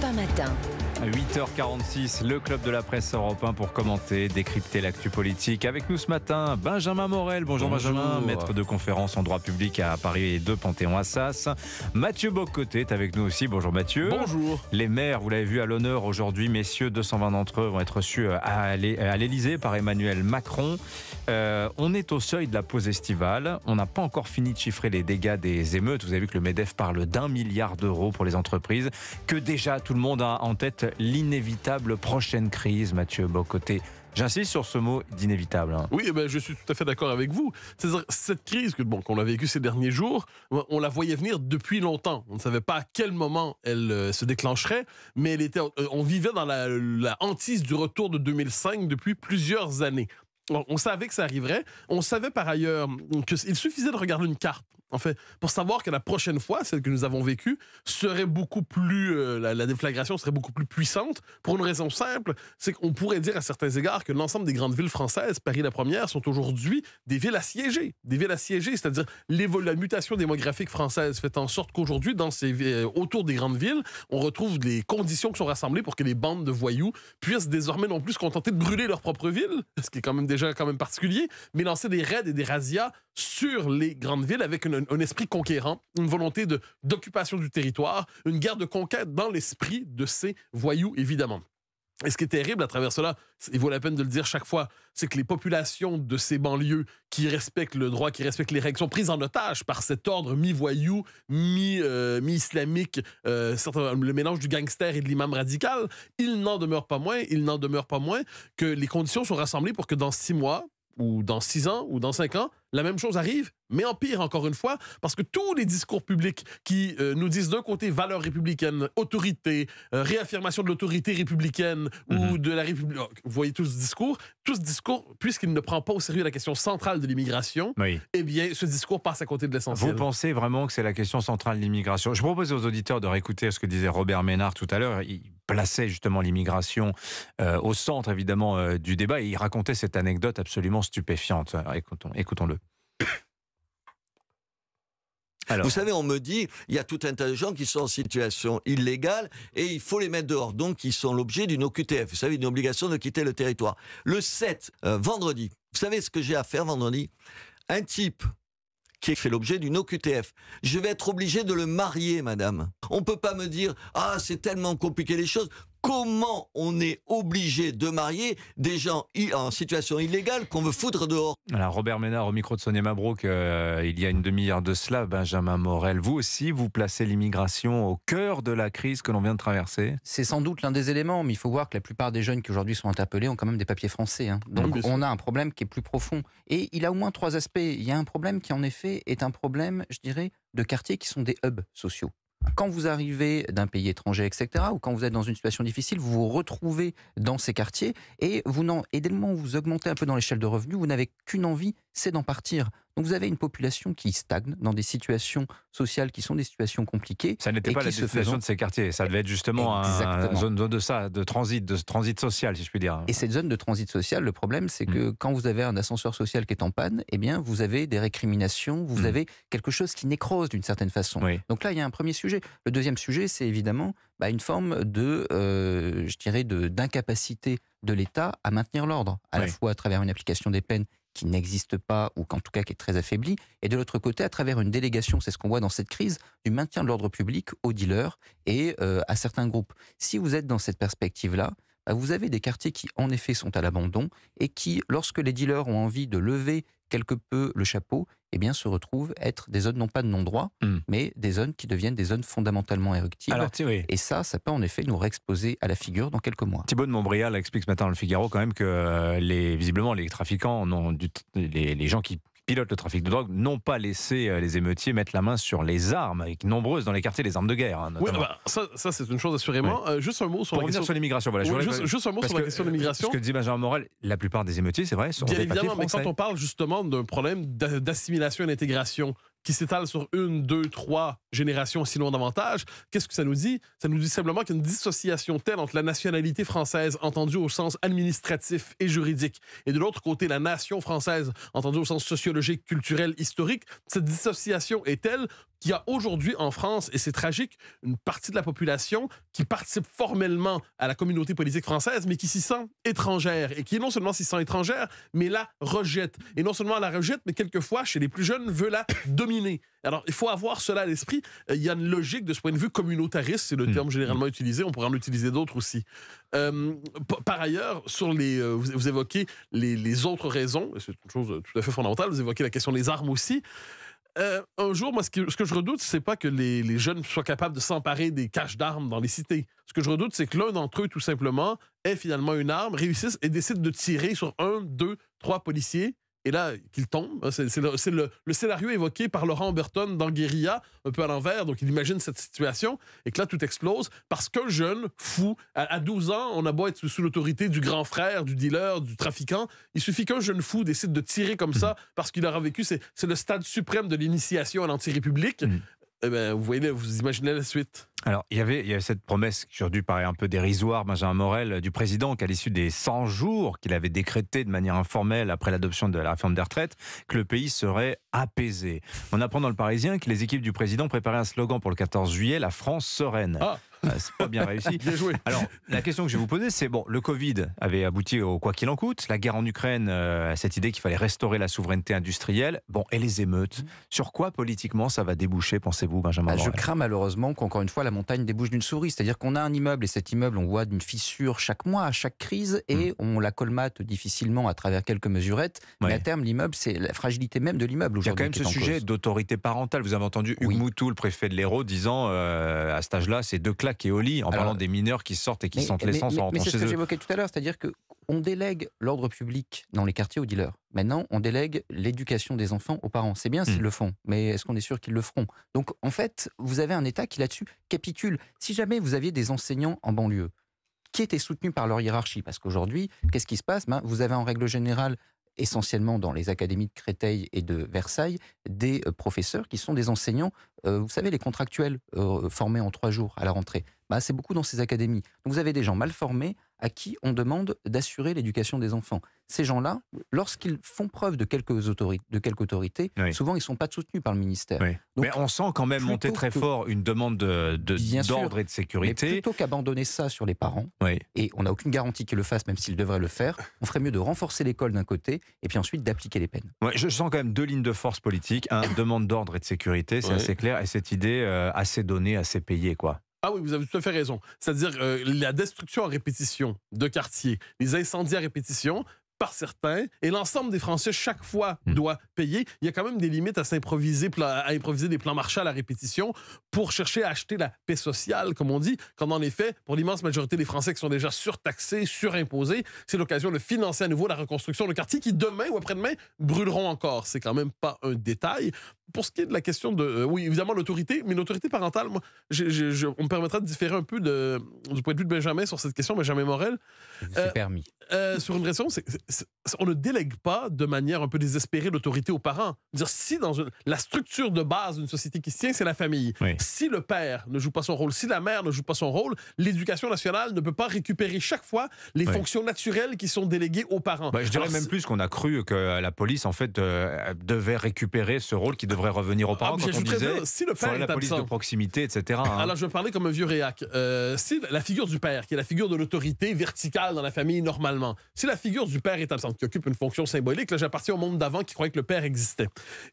Pas matin. 8h46, le club de la presse européen pour commenter, décrypter l'actu politique. Avec nous ce matin, Benjamin Morel. Bonjour, Benjamin, maître de conférence en droit public à Paris et 2 Panthéon Assas. Mathieu Bocoté est avec nous aussi. Bonjour Mathieu. Bonjour. Les maires, vous l'avez vu à l'honneur aujourd'hui, messieurs, 220 d'entre eux vont être reçus euh, à l'Elysée euh, par Emmanuel Macron. Euh, on est au seuil de la pause estivale. On n'a pas encore fini de chiffrer les dégâts des émeutes. Vous avez vu que le MEDEF parle d'un milliard d'euros pour les entreprises, que déjà tout le monde a en tête l'inévitable prochaine crise, Mathieu Bocoté. J'insiste sur ce mot d'inévitable. Hein. Oui, ben, je suis tout à fait d'accord avec vous. Cette crise que, bon, qu'on a vécue ces derniers jours, on la voyait venir depuis longtemps. On ne savait pas à quel moment elle euh, se déclencherait, mais elle était, euh, on vivait dans la, la hantise du retour de 2005 depuis plusieurs années. On savait que ça arriverait. On savait par ailleurs qu'il suffisait de regarder une carte en fait, pour savoir que la prochaine fois, celle que nous avons vécue, serait beaucoup plus, euh, la, déflagration serait beaucoup plus puissante, pour une raison simple, c'est qu'on pourrait dire à certains égards que l'ensemble des grandes villes françaises, Paris la première, sont aujourd'hui des villes assiégées, des villes assiégées, c'est-à-dire la mutation démographique française fait en sorte qu'aujourd'hui, euh, autour des grandes villes, on retrouve des conditions qui sont rassemblées pour que les bandes de voyous puissent désormais non plus se contenter de brûler leur propre ville, ce qui est quand même déjà quand même particulier, mais lancer des raids et des razzias sur les grandes villes avec une un, esprit conquérant, une volonté d'occupation du territoire, une guerre de conquête dans l'esprit de ces voyous, évidemment. Et ce qui est terrible à travers cela, il vaut la peine de le dire chaque fois, c'est que les populations de ces banlieues qui respectent le droit, qui respectent les règles, sont prises en otage par cet ordre mi-voyou, euh, mi-islamique, mi euh, le mélange du gangster et de l'imam radical. Il n'en demeure pas moins, il n'en demeure pas moins que les conditions sont rassemblées pour que dans six mois, ou dans six ans ou dans cinq ans, la même chose arrive, mais en pire encore une fois, parce que tous les discours publics qui euh, nous disent d'un côté valeur républicaine, autorité, euh, réaffirmation de l'autorité républicaine ou mhm. de la République, oh, vous voyez tout ce discours, tout ce discours, puisqu'il ne prend pas au sérieux la question centrale de l'immigration, eh bien ce discours passe à côté de l'essentiel. Vous pensez vraiment que c'est la question centrale de l'immigration Je propose aux auditeurs de réécouter ce que disait Robert Ménard tout à l'heure plaçait justement l'immigration euh, au centre évidemment euh, du débat. Et il racontait cette anecdote absolument stupéfiante. Euh, écoutons, le Vous savez, on me dit, il y a tout un tas de gens qui sont en situation illégale et il faut les mettre dehors. Donc, ils sont l'objet d'une OQTF, vous savez, d'une obligation de quitter le territoire. Le 7, vendredi, vous savez ce que j'ai à faire vendredi Un type qui fait l'objet d'une OQTF. Je vais être obligé de le marier, madame. On ne peut pas me dire, ah, c'est tellement compliqué les choses comment on est obligé de marier des gens en situation illégale qu'on veut foutre dehors. Alors Robert Ménard au micro de Sonia Mabrouk, euh, il y a une demi-heure de cela, Benjamin Morel, vous aussi, vous placez l'immigration au cœur de la crise que l'on vient de traverser C'est sans doute l'un des éléments, mais il faut voir que la plupart des jeunes qui aujourd'hui sont interpellés ont quand même des papiers français. Hein. Ah, Donc on a un problème qui est plus profond. Et il a au moins trois aspects. Il y a un problème qui en effet est un problème, je dirais, de quartiers qui sont des hubs sociaux quand vous arrivez d'un pays étranger, etc., ou quand vous êtes dans une situation difficile, vous vous retrouvez dans ces quartiers et vous dès le moment où vous augmentez un peu dans l'échelle de revenus, vous n'avez qu'une envie, c'est d'en partir. Donc vous avez une population qui stagne dans des situations sociales qui sont des situations compliquées. Ça n'était pas la situation de ces quartiers, ça devait être justement une zone de ça, de transit, de transit social, si je puis dire. Et cette zone de transit social, le problème, c'est que mm. quand vous avez un ascenseur social qui est en panne, eh bien, vous avez des récriminations, vous mm. avez quelque chose qui nécrose d'une certaine façon. Donc là, il y a un premier sujet. Le deuxième sujet, c'est évidemment bah, une forme de, euh, je dirais, d'incapacité de, l'État à maintenir l'ordre, à la fois à travers une application des peines qui n'existe pas, ou qu'en tout cas qui est très affaibli, et de l'autre côté, à travers une délégation, c'est ce qu'on voit dans cette crise, du maintien de l'ordre public aux dealers et euh, à certains groupes. Si vous êtes dans cette perspective-là, euh, vous avez des quartiers qui en effet sont à l'abandon et qui, lorsque les dealers ont envie de lever quelque peu le chapeau, eh bien, se retrouvent être des zones non pas de non-droit, hmm. mais des zones qui deviennent des zones fondamentalement éruptives. Et ça, ça peut en effet nous réexposer à la figure dans quelques mois. Thibault de Montbrial explique ce matin dans le Figaro quand même que euh, visiblement les trafiquants, ont les gens qui pilote le trafic de drogue n'ont pas laissé euh, les émeutiers mettre la main sur les armes, et nombreuses dans les quartiers, les armes de guerre. Hein, oui, ah bah, ça, c'est une chose assurément. Euh, juste un mot sur la question... l'immigration. Voilà, juste, juste, un mot sur la question euh, de l'immigration. Ce que dit Benjamin Morel, la plupart des émeutiers, c'est vrai, sont Bien des évidemment, mais quand on parle justement d'un problème d'assimilation et d'intégration qui s'étale sur une, deux, trois génération, sinon davantage, qu'est-ce que ça nous dit? Ça nous dit simplement qu'il y a une dissociation telle entre la nationalité française, entendue au sens administratif et juridique, et de l'autre côté, la nation française, entendue au sens sociologique, culturel, historique. Cette dissociation est telle qu'il y a aujourd'hui en France, et c'est tragique, une partie de la population qui participe formellement à la communauté politique française, mais qui s'y sent étrangère, et qui non seulement s'y sent étrangère, mais la rejette. Et non seulement la rejette, mais quelquefois, chez les plus jeunes, veut la dominer. Alors, il faut avoir cela à l'esprit. Euh, il y a une logique de ce point de vue communautariste, c'est le hmm. terme généralement hmm. utilisé. On pourrait en utiliser d'autres aussi. Euh, par ailleurs, sur les, euh, vous, évoquez les, autres raisons, c'est une chose tout à fait fondamentale. Vous évoquez la question des armes aussi. un jour, moi, ce que, je redoute, c'est pas que les, les, jeunes soient capables de s'emparer des caches d'armes dans les cités. Ce que je redoute, c'est que l'un d'entre eux, tout simplement, ait finalement une arme, réussisse et décide de tirer sur un, deux, trois policiers et là, qu'il tombe. Hein, c'est le, scénario évoqué par Laurent Burton dans Guérilla, un peu à l'envers. Donc, il imagine cette situation et que là, tout explose parce qu'un jeune fou, à, 12 ans, on a beau être sous, l'autorité du grand frère, du dealer, du trafiquant, il suffit qu'un jeune fou décide de tirer comme mmh. ça parce qu'il aura vécu. C'est le stade suprême de l'initiation à l'anti-république. Mmh. Eh bien, vous voyez, vous imaginez la suite. Alors, il y avait, il y cette promesse qui aurait dû un peu dérisoire, Benjamin Morel, du président, qu'à l'issue des 100 jours qu'il avait décrété de manière informelle après l'adoption de la réforme des retraites, que le pays serait apaisé. On apprend dans le Parisien que les équipes du président préparaient un slogan pour le 14 juillet, la France sereine. Ah euh, c'est pas bien réussi. Bien joué. Alors, la question que je vais vous poser, c'est bon, le Covid avait abouti au quoi qu'il en coûte, la guerre en Ukraine, euh, cette idée qu'il fallait restaurer la souveraineté industrielle, bon, et les émeutes. Sur quoi politiquement ça va déboucher, pensez-vous, Benjamin ah, Morel Je crains malheureusement qu'encore une fois, la montagne des bouches d'une souris. C'est-à-dire qu'on a un immeuble et cet immeuble, on voit d'une fissure chaque mois, à chaque crise, et mm. on la colmate difficilement à travers quelques mesurettes. Mais à terme, l'immeuble, c'est la fragilité même de l'immeuble Il y a quand même ce sujet d'autorité parentale. Vous avez entendu Hugues Moutou, le préfet de l'Hérault, disant euh, à ce âge-là, c'est deux claques et au lit, en parlant des mineurs qui sortent et qui sentent l'essence en rentrant chez eux. C'est ce que j'évoquais tout à l'heure, c'est-à-dire que on délègue l'ordre public dans les quartiers aux dealers. Maintenant, on délègue l'éducation des enfants aux parents. C'est bien s'ils mmh. le font, mais est-ce qu'on est sûr qu'ils le feront Donc, en fait, vous avez un État qui là-dessus capitule. Si jamais vous aviez des enseignants en banlieue qui étaient soutenus par leur hiérarchie, parce qu'aujourd'hui, qu'est-ce qui se passe ben, Vous avez en règle générale essentiellement dans les académies de Créteil et de Versailles, des euh, professeurs qui sont des enseignants, euh, vous savez, les contractuels euh, formés en trois jours à la rentrée. Ben, c'est beaucoup dans ces académies. Donc vous avez des gens mal formés, à qui on demande d'assurer l'éducation des enfants. Ces gens-là, lorsqu'ils font preuve de, quelques autorités, quelque autorité, souvent ils ne sont pas soutenus par le ministère. mais on sent quand même monter très fort une demande d'ordre de, de, et de sécurité. Mais plutôt qu'abandonner ça sur les parents, et on n'a aucune garantie qu'ils le fassent, même s'ils devraient le faire, on ferait mieux de renforcer l'école d'un côté, et puis ensuite d'appliquer les peines. je sens quand même deux lignes de force politique. Hein, demande d'ordre et de sécurité, c'est assez clair, et cette idée euh, assez donnée, assez payée. Quoi. Ah oui, vous avez tout à fait raison. C'est-à-dire euh, la destruction à répétition de quartiers, les incendies à répétition certains, et l'ensemble des Français chaque fois hmm. doit payer. Il y a quand même des limites à s'improviser, à improviser des plans Marshall à la répétition pour chercher à acheter la paix sociale, comme on dit, quand en effet, pour l'immense majorité des Français qui sont déjà surtaxés, surimposés, c'est l'occasion de financer à nouveau la reconstruction de quartiers qui demain ou après-demain brûleront encore. C'est quand même pas un détail. Pour ce qui est de la question de, euh, oui, évidemment l'autorité, mais l'autorité parentale, moi, on me permettra de différer un peu du point de vue de Benjamin sur cette question, Benjamin Morel. Euh, permis. Euh, sur une raison, c'est on ne délègue pas de manière un peu désespérée l'autorité aux parents. Dire si dans la structure de base d'une société qui se tient, c'est la famille. Si le père ne joue pas son rôle, si la mère ne joue pas son rôle, l'éducation nationale ne peut pas récupérer chaque fois les fonctions naturelles qui sont déléguées aux parents. Bah, je dirais même plus qu'on a cru que la police en fait euh, devait récupérer ce rôle qui devrait revenir aux ah, parents quand on disait si le père est la police de proximité, etc. Hein. Alors je parlais comme un vieux réac. Euh, si la figure du père, qui est la figure de l'autorité verticale dans la famille normalement, si la figure du père est absent, qui occupe une fonction symbolique. Là, j'appartiens au monde d'avant qui croyait que le père existait.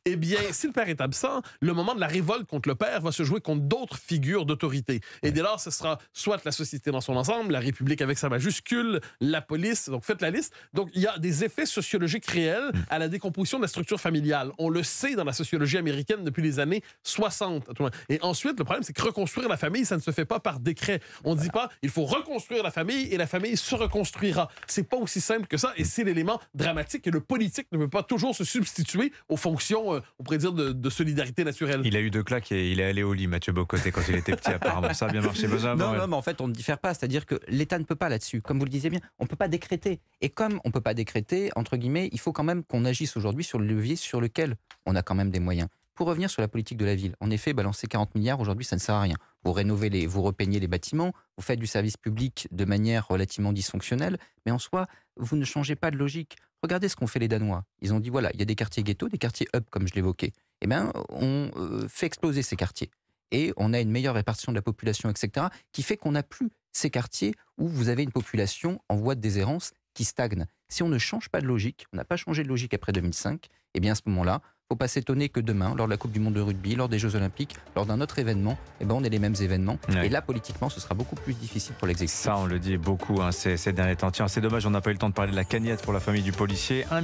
Eh bien, si le père est absent, le moment de la révolte contre le père va se jouer contre d'autres figures d'autorité. Et dès lors, ce sera soit la société dans son ensemble, la République avec sa majuscule, la police. Donc, faites la liste. Donc, il y a des effets sociologiques réels à la décomposition de la structure familiale. On le sait dans la sociologie américaine depuis les années 60. Et ensuite, le problème, c'est que reconstruire la famille, ça ne se fait pas par décret. On ne dit pas, il faut reconstruire la famille et la famille se reconstruira. C'est pas aussi simple que ça. Et c'est l'élément dramatique et le politique ne peut pas toujours se substituer aux fonctions, euh, on pourrait dire, de, solidarité naturelle. Il a eu deux claques et il est allé au lit, Mathieu Bocoté, quand il était petit, apparemment. Ça a bien marché, Non, non, mais en fait, on ne diffère pas. C'est-à-dire que l'État ne peut pas là-dessus. Comme vous le disiez bien, on ne peut pas décréter. Et comme on ne peut pas décréter, entre guillemets, il faut quand même qu'on agisse aujourd'hui sur le levier sur lequel on a quand même des moyens. Pour revenir sur la politique de la ville, en effet, balancer 40 milliards aujourd'hui, ça ne sert à rien. Vous rénovez les, vous repeignez les bâtiments, vous faites du service public de manière relativement dysfonctionnelle, mais en soi, vous ne changez pas de logique. Regardez ce qu'ont fait les Danois. Ils ont dit voilà, il y a des quartiers ghettos, des quartiers up, comme je l'évoquais. Eh bien, on euh, fait exploser ces quartiers. Et on a une meilleure répartition de la population, etc., qui fait qu'on n'a plus ces quartiers où vous avez une population en voie de déshérence qui stagne. Si on ne change pas de logique, on n'a pas changé de logique après 2005, et eh bien à ce moment-là, faut pas s'étonner que demain, lors de la Coupe du Monde de rugby, lors des Jeux Olympiques, lors d'un autre événement, eh ben on ait les mêmes événements. Et là, politiquement, ce sera beaucoup plus difficile pour l'exécutif. Ça, on le dit beaucoup hein, ces, derniers temps. Tiens, c'est dommage, on n'a pas eu le temps de parler de la cagnette pour la famille du policier. 1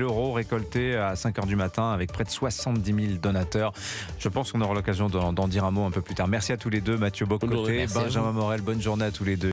euros récoltés à 5 h du matin avec près de 70 000 donateurs. Je pense qu'on aura l'occasion d'en dire un mot un peu plus tard. Merci à tous les deux, Mathieu Bocoté, Benjamin Morel. Bonne journée à tous les deux.